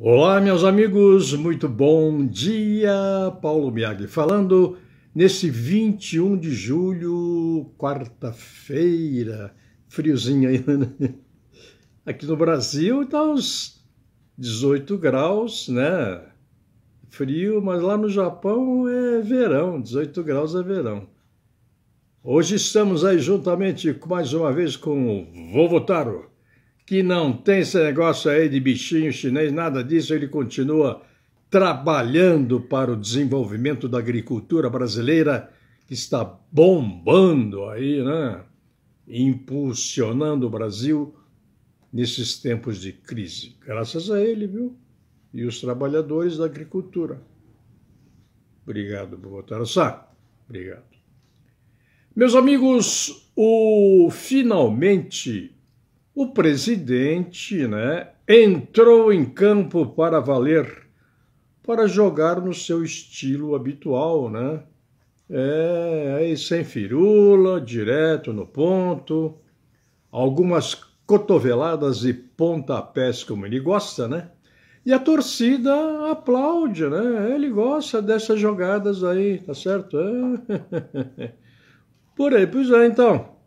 Olá, meus amigos, muito bom dia. Paulo Miag falando nesse 21 de julho, quarta-feira, friozinho ainda. Né? Aqui no Brasil está uns 18 graus, né? Frio, mas lá no Japão é verão, 18 graus é verão. Hoje estamos aí juntamente mais uma vez com o Vovotaro que não tem esse negócio aí de bichinho chinês, nada disso, ele continua trabalhando para o desenvolvimento da agricultura brasileira, que está bombando aí, né? Impulsionando o Brasil nesses tempos de crise. Graças a ele, viu? E os trabalhadores da agricultura. Obrigado por votar. Sá, obrigado. Meus amigos, o finalmente o presidente né, entrou em campo para valer, para jogar no seu estilo habitual, né? É, aí sem firula, direto no ponto, algumas cotoveladas e pontapés como ele gosta, né? E a torcida aplaude, né? Ele gosta dessas jogadas aí, tá certo? É. Por aí, pois é, então.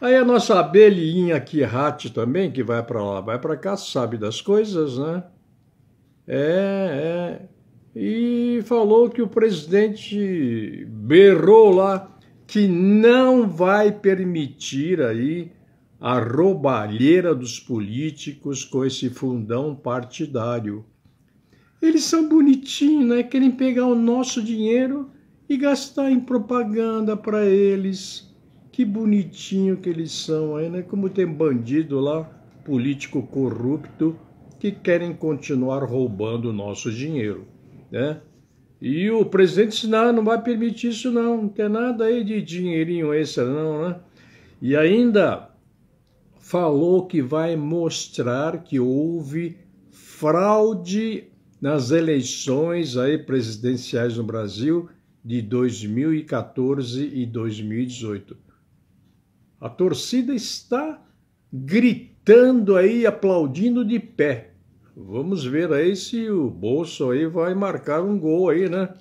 Aí a nossa abelhinha aqui, rate também, que vai para lá, vai para cá, sabe das coisas, né? É, é. E falou que o presidente berrou lá que não vai permitir aí a roubalheira dos políticos com esse fundão partidário. Eles são bonitinhos, né? Querem pegar o nosso dinheiro e gastar em propaganda para eles que bonitinho que eles são aí, né? Como tem bandido lá, político corrupto, que querem continuar roubando o nosso dinheiro, né? E o presidente disse, não, não vai permitir isso não, não tem nada aí de dinheirinho esse, não, né? E ainda falou que vai mostrar que houve fraude nas eleições aí presidenciais no Brasil de 2014 e 2018. A torcida está gritando aí, aplaudindo de pé. Vamos ver aí se o bolso aí vai marcar um gol aí, né?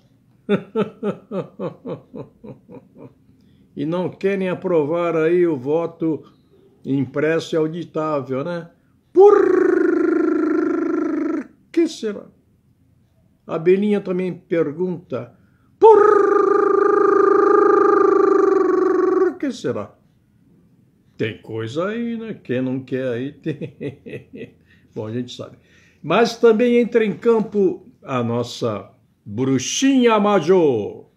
e não querem aprovar aí o voto impresso e auditável, né? Por que será? A Belinha também pergunta: Por que será? Tem coisa aí, né? Quem não quer aí tem. Bom, a gente sabe. Mas também entra em campo a nossa bruxinha Major,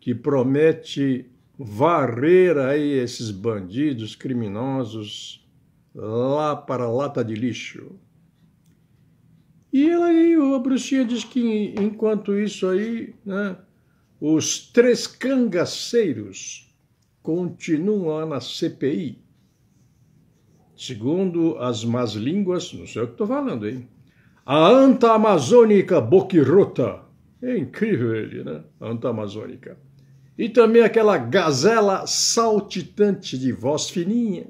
que promete varrer aí esses bandidos criminosos lá para a lata de lixo. E ela aí, a bruxinha diz que enquanto isso aí, né, os três cangaceiros continuam lá na CPI Segundo as más línguas, não sei o que estou falando, hein? A anta amazônica boquirota É incrível ele, né? anta amazônica. E também aquela gazela saltitante de voz fininha.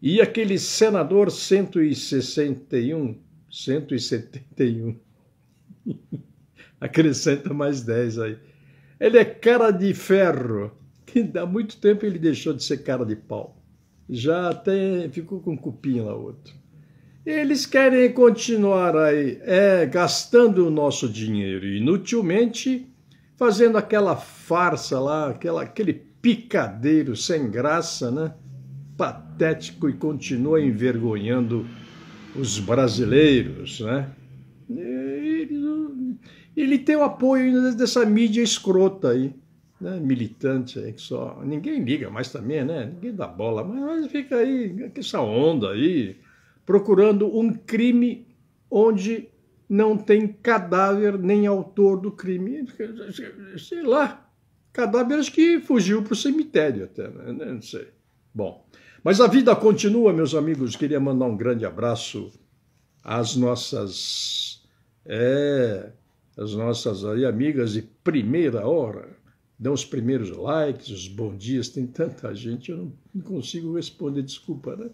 E aquele senador 161, 171. Acrescenta mais 10 aí. Ele é cara de ferro. Há muito tempo ele deixou de ser cara de pau já até ficou com cupim lá outro. Eles querem continuar aí é, gastando o nosso dinheiro inutilmente, fazendo aquela farsa lá, aquela, aquele picadeiro sem graça, né? Patético e continua envergonhando os brasileiros, né? Ele, ele tem o apoio dessa mídia escrota aí né, militante aí que só. Ninguém liga mais também, né? Ninguém dá bola, mas fica aí com essa onda aí, procurando um crime onde não tem cadáver nem autor do crime. Sei lá, cadáveres que fugiu para o cemitério até, né, né? Não sei. Bom, mas a vida continua, meus amigos. Queria mandar um grande abraço às nossas. É, as nossas aí, amigas de primeira hora, dão os primeiros likes, os bom dias, tem tanta gente, eu não, consigo responder, desculpa, né?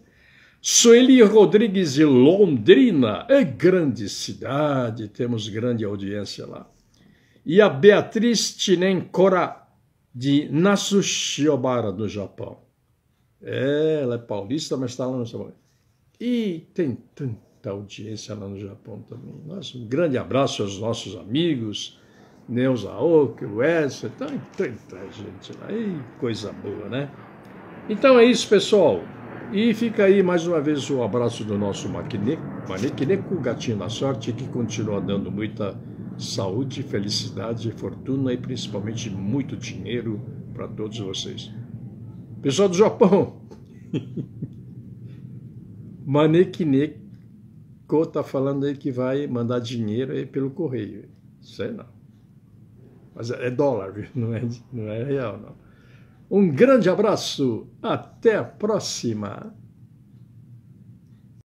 Sueli Rodrigues de Londrina, é grande cidade, temos grande audiência lá. E a Beatriz Tinencora de Natsushiobara, do Japão. ela é paulista, mas está lá no Japão. E tem tanta audiência lá no Japão também. Nossa, um grande abraço aos nossos amigos, Neuza né, Ock, o Edson, então, tanta gente lá. E coisa boa, né? Então é isso, pessoal. E fica aí mais uma vez o abraço do nosso Manequineco, gatinho da sorte, que continua dando muita saúde, felicidade, fortuna e principalmente muito dinheiro para todos vocês. Pessoal do Japão, Manequineco está falando aí que vai mandar dinheiro aí pelo correio. Sei não. Mas é dólar, Não, é, não é real, não. Um grande abraço, até a próxima!